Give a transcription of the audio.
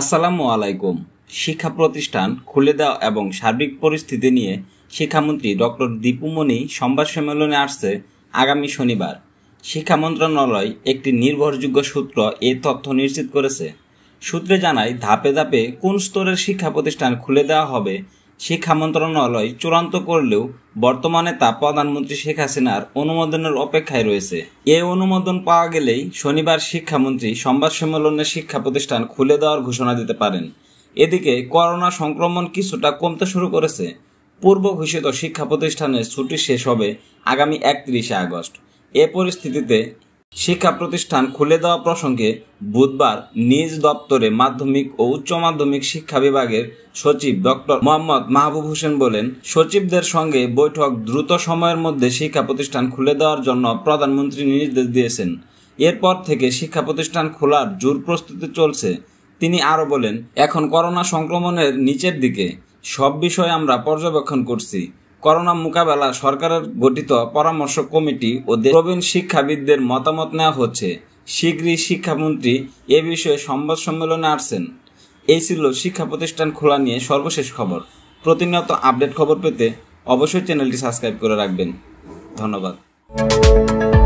আসসালামু আলাইকুম শিক্ষা প্রতিষ্ঠান খুলে দেওয়া এবং সার্বিক পরিস্থিতি নিয়ে শিক্ষামন্ত্রী ডক্টর দীপুমণি সংবাদ সম্মেলনে আসছে আগামী শনিবার শিক্ষা মন্ত্রণালয় একটি নির্ভরযোগ্য সূত্র এ তথ্য নিশ্চিত করেছে সূত্রে জানায় ধাপে ধাপে কোন স্তরের শিক্ষা প্রতিষ্ঠান খুলে দেওয়া হবে শিক্ষা মন্ত্রণালয় চূড়ান্ত করলেও বর্তমানে তা প্রধানমন্ত্রী শেখ হাসিনার অনুমোদনের অপেক্ষায় রয়েছে এ অনুমোদন পাওয়া গেলেই শনিবার শিক্ষামন্ত্রী সংবাদ সম্মেলনে শিক্ষা প্রতিষ্ঠান খুলে দেওয়ার ঘোষণা দিতে পারেন এদিকে করোনা সংক্রমণ কিছুটা কমতে শুরু করেছে পূর্ব ঘোষিত শিক্ষা প্রতিষ্ঠানের ছুটি শেষ হবে আগামী একত্রিশে আগস্ট এ পরিস্থিতিতে শিক্ষা প্রতিষ্ঠান খুলে দেওয়া প্রসঙ্গে বুধবার নিজ দপ্তরে মাধ্যমিক ও উচ্চ মাধ্যমিক শিক্ষা বিভাগের সচিব ডক্টর মোহাম্মদ মাহবুব হোসেন বলেন সচিবদের সঙ্গে বৈঠক দ্রুত সময়ের মধ্যে শিক্ষা প্রতিষ্ঠান খুলে দেওয়ার জন্য প্রধানমন্ত্রী নির্দেশ দিয়েছেন এরপর থেকে শিক্ষা প্রতিষ্ঠান খোলার জোর প্রস্তুতি চলছে তিনি আরও বলেন এখন করোনা সংক্রমণের নিচের দিকে সব বিষয়ে আমরা পর্যবেক্ষণ করছি করোনা মোকাবেলা সরকারের গঠিত পরামর্শ কমিটি ও প্রবীণ শিক্ষাবিদদের মতামত নেওয়া হচ্ছে শীঘ্রই শিক্ষামন্ত্রী এ বিষয়ে সংবাদ সম্মেলনে আসছেন এই ছিল শিক্ষা প্রতিষ্ঠান খোলা নিয়ে সর্বশেষ খবর প্রতিনিয়ত আপডেট খবর পেতে অবশ্যই চ্যানেলটি সাবস্ক্রাইব করে রাখবেন ধন্যবাদ